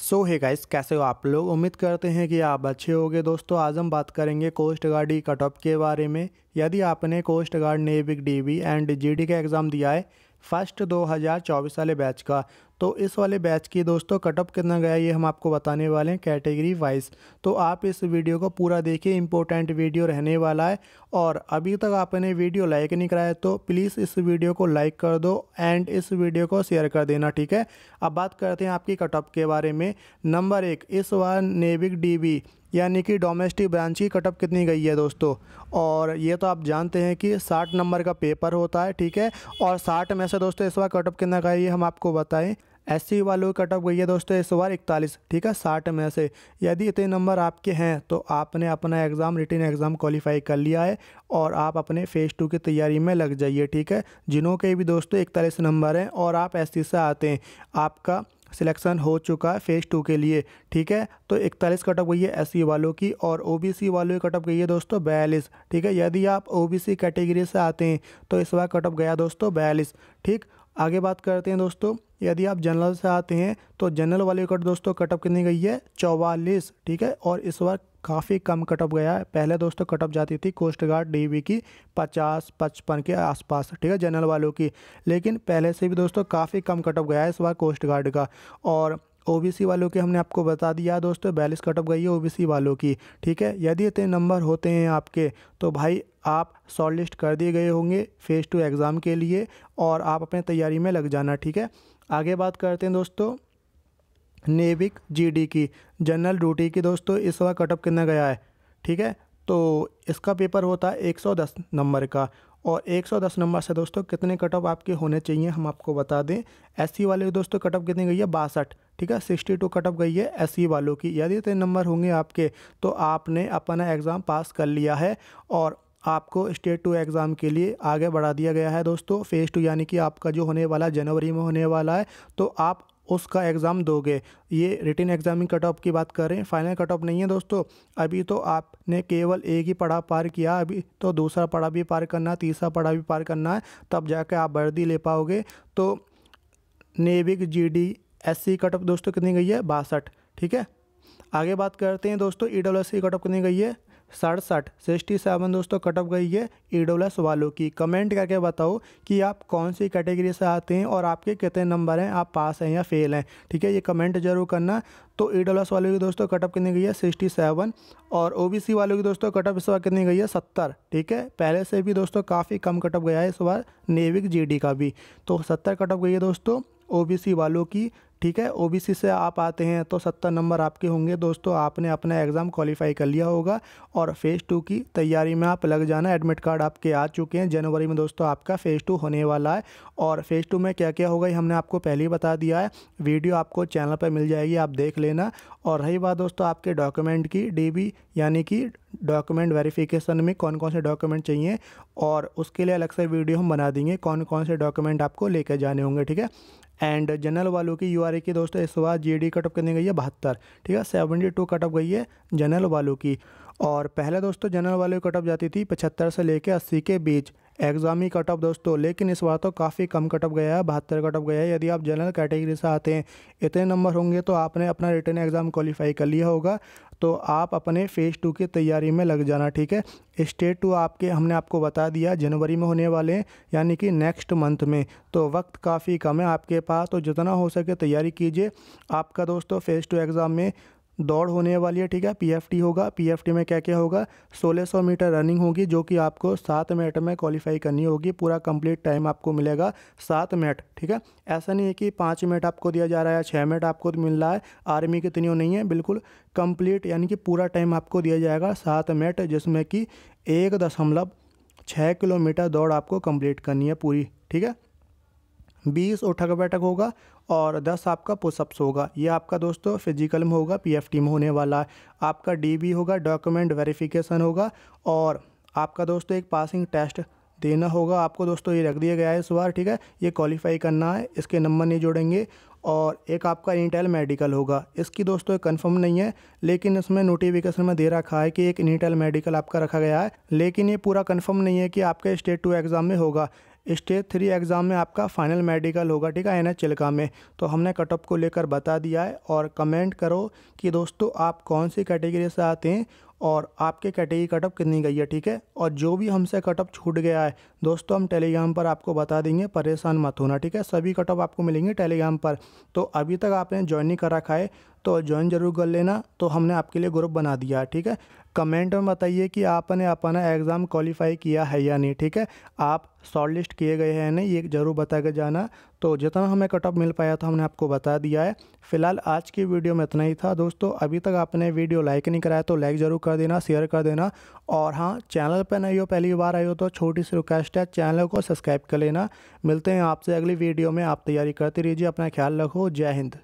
सो है गाइस कैसे हो आप लोग उम्मीद करते हैं कि आप अच्छे होंगे दोस्तों आज हम बात करेंगे कोस्ट गार्ड कट ऑफ के बारे में यदि आपने कोस्ट गार्ड नेविक डीवी एंड जीडी का एग्ज़ाम दिया है फर्स्ट 2024 वाले बैच का तो इस वाले बैच की दोस्तों कटअप कितना गया ये हम आपको बताने वाले हैं कैटेगरी वाइज तो आप इस वीडियो को पूरा देखिए इंपॉर्टेंट वीडियो रहने वाला है और अभी तक आपने वीडियो लाइक नहीं कराया तो प्लीज़ इस वीडियो को लाइक कर दो एंड इस वीडियो को शेयर कर देना ठीक है अब बात करते हैं आपकी कटअप के बारे में नंबर एक इस बार नेविक डी यानी कि डोमेस्टिक ब्रांच की कटअप कितनी गई है दोस्तों और ये तो आप जानते हैं कि साठ नंबर का पेपर होता है ठीक है और साठ में से दोस्तों इस बार कटअप कितना गई है हम आपको बताएं एस सी वालों की कटअप गई है दोस्तों इस बार इकतालीस ठीक है साठ में से यदि इतने नंबर आपके हैं तो आपने अपना एग्ज़ाम रिटर्न एग्ज़ाम क्वालिफाई कर लिया है और आप अपने फ़ेज़ टू की तैयारी में लग जाइए ठीक है जिनों के भी दोस्तों इकतालीस नंबर हैं और आप एस से आते हैं आपका सिलेक्शन हो चुका है फेज़ टू के लिए ठीक है तो इकतालीस कटअप गई है एस e वालों की और ओ वालों की कटअप गई है दोस्तों बयालीस ठीक है यदि आप ओ कैटेगरी से आते हैं तो इस बार कटअप गया दोस्तों बयालीस ठीक आगे बात करते हैं दोस्तों यदि आप जनरल से आते हैं तो जनरल वाले कट दोस्तों कटअप कितनी गई है चौवालीस ठीक है और इस बार काफ़ी कम कटअप गया है पहले दोस्तों कटअप जाती थी कोस्ट गार्ड डीवी की पचास पचपन के आसपास ठीक है जनरल वालों की लेकिन पहले से भी दोस्तों काफ़ी कम कटअप गया है इस बार कोस्ट गार्ड का और ओबीसी वालों के हमने आपको बता दिया दोस्तों बैलिस कटअप गई है ओबीसी वालों की ठीक है यदि इतने नंबर होते हैं आपके तो भाई आप शॉर्ट लिस्ट कर दिए गए होंगे फ़ेज़ टू एग्ज़ाम के लिए और आप अपने तैयारी में लग जाना ठीक है आगे बात करते हैं दोस्तों नेविक जीडी की जनरल ड्यूटी की दोस्तों इस बार कटअप कितना गया है ठीक है तो इसका पेपर होता है दस नंबर का और 110 नंबर से दोस्तों कितने कटअप आपके होने चाहिए हम आपको बता दें एससी वाले दोस्तों कटअप कितनी गई है बासठ ठीक है सिक्सटी टू कटअप गई है एस वालों की यदि इतने नंबर होंगे आपके तो आपने अपना एग्ज़ाम पास कर लिया है और आपको स्टेट टू एग्ज़ाम के लिए आगे बढ़ा दिया गया है दोस्तों फेज़ टू यानी कि आपका जो होने वाला जनवरी में होने वाला है तो आप उसका एग्ज़ाम दोगे ये रिटर्न एग्ज़ामिंग कट ऑफ की बात कर रहे हैं फाइनल कट ऑफ नहीं है दोस्तों अभी तो आपने केवल एक ही पड़ा पार किया अभी तो दूसरा पढ़ा भी पार करना है तीसरा पढ़ा भी पार करना है तब जाके आप वर्दी ले पाओगे तो नेविक G D S C cut off दोस्तों कितनी गई है बासठ ठीक है आगे बात करते हैं दोस्तों E W S C cut off कितनी गई है सड़सठ सिक्सटी सेवन दोस्तों कट ऑफ गई है ई एस वालों की कमेंट करके बताओ कि आप कौन सी कैटेगरी से आते हैं और आपके कितने नंबर हैं आप पास हैं या फेल हैं ठीक है ये कमेंट जरूर करना तो ई एस वालों की दोस्तों कट ऑफ कितनी गई है सिक्सटी सेवन और ओ वालों की दोस्तों कट ऑफ इस बार कितनी गई है सत्तर ठीक है पहले से भी दोस्तों काफ़ी कम कट ऑफ गया है इस बार नेविक जी का भी तो सत्तर कट ऑफ गई है दोस्तों ओ वालों की ठीक है ओबीसी से आप आते हैं तो सत्तर नंबर आपके होंगे दोस्तों आपने अपना एग्ज़ाम क्वालिफाई कर लिया होगा और फ़ेज़ टू की तैयारी में आप लग जाना एडमिट कार्ड आपके आ चुके हैं जनवरी में दोस्तों आपका फ़ेज़ टू होने वाला है और फ़ेज़ टू में क्या क्या होगा ये हमने आपको पहले ही बता दिया है वीडियो आपको चैनल पर मिल जाएगी आप देख लेना और रही बात दोस्तों आपके डॉक्यूमेंट की डी यानी कि डॉक्यूमेंट वेरिफिकेशन में कौन कौन से डॉक्यूमेंट चाहिए और उसके लिए अलग से वीडियो हम बना देंगे कौन कौन से डॉक्यूमेंट आपको लेकर जाने होंगे ठीक है एंड जनरल वालों की यू तारीख की दोस्तों इसके बाद जी डी कटअप कितनी गई है बहत्तर ठीक है सेवेंटी टू कटअप गई है जनरल वालों की और पहले दोस्तों जनरल वालों की कटअप जाती थी पचहत्तर से लेकर अस्सी के बीच ही कट ऑफ दोस्तों लेकिन इस बार तो काफ़ी कम कट ऑफ गया है बहत्तर कट ऑफ गया है यदि आप जनरल कैटेगरी से आते हैं इतने नंबर होंगे तो आपने अपना रिटर्न एग्ज़ाम क्वालिफाई कर लिया होगा तो आप अपने फ़ेज़ टू की तैयारी में लग जाना ठीक है स्टेट टू आपके हमने आपको बता दिया जनवरी में होने वाले हैं यानी कि नेक्स्ट मंथ में तो वक्त काफ़ी कम है आपके पास तो जितना हो सके तैयारी कीजिए आपका दोस्तों फ़ेज़ टू एग्ज़ाम में दौड़ होने वाली है ठीक है पीएफटी होगा पीएफटी में क्या क्या होगा 1600 मीटर रनिंग होगी जो कि आपको सात मिनट में क्वालिफाई करनी होगी पूरा कंप्लीट टाइम आपको मिलेगा सात मिनट ठीक है ऐसा नहीं है कि पाँच मिनट आपको दिया जा रहा है छः मिनट आपको मिल रहा है आर्मी की इतनी तो नहीं है बिल्कुल कंप्लीट यानी कि पूरा टाइम आपको दिया जाएगा सात मिनट जिसमें कि एक दशमलव छः किलोमीटर दौड़ आपको कंप्लीट करनी है पूरी ठीक है बीस उठक बैठक होगा और 10 आपका पुशअप्स होगा ये आपका दोस्तों फिजिकल में होगा पीएफटी में होने वाला है आपका डी होगा डॉक्यूमेंट वेरिफिकेशन होगा और आपका दोस्तों एक पासिंग टेस्ट देना होगा आपको दोस्तों ये रख दिया गया है इस बार ठीक है ये क्वालिफाई करना है इसके नंबर नहीं जोड़ेंगे और एक आपका इंटेल मेडिकल होगा इसकी दोस्तों कंफर्म नहीं है लेकिन इसमें नोटिफिकेशन में दे रखा है कि एक इंटेल मेडिकल आपका रखा गया है लेकिन ये पूरा कंफर्म नहीं है कि आपके स्टेट टू एग्ज़ाम में होगा स्टेज थ्री एग्ज़ाम में आपका फाइनल मेडिकल होगा ठीक है एन एच चिल्का में तो हमने कट ऑफ को लेकर बता दिया है और कमेंट करो कि दोस्तों आप कौन सी कैटेगरी से आते हैं और आपके कैटेगरी कटअप कितनी गई है ठीक है और जो भी हमसे कटअप छूट गया है दोस्तों हम टेलीग्राम पर आपको बता देंगे परेशान मत होना ठीक है सभी कटअप आपको मिलेंगे टेलीग्राम पर तो अभी तक आपने ज्वाइन नहीं कर रखा है तो ज्वाइन जरूर कर लेना तो हमने आपके लिए ग्रुप बना दिया है ठीक है कमेंट में बताइए कि आपने अपना एग्ज़ाम क्वालिफाई किया है या नहीं ठीक है आप शॉर्ट लिस्ट किए गए हैं नहीं ये ज़रूर बता के जाना तो जितना हमें कट ऑफ मिल पाया था हमने आपको बता दिया है फिलहाल आज की वीडियो में इतना ही था दोस्तों अभी तक आपने वीडियो लाइक नहीं कराया तो लाइक ज़रूर कर देना शेयर कर देना और हाँ चैनल पर नहीं हो पहली बार आई हो तो छोटी सी रिक्वेस्ट है चैनल को सब्सक्राइब कर लेना मिलते हैं आपसे अगली वीडियो में आप तैयारी करते रहिए अपना ख्याल रखो जय हिंद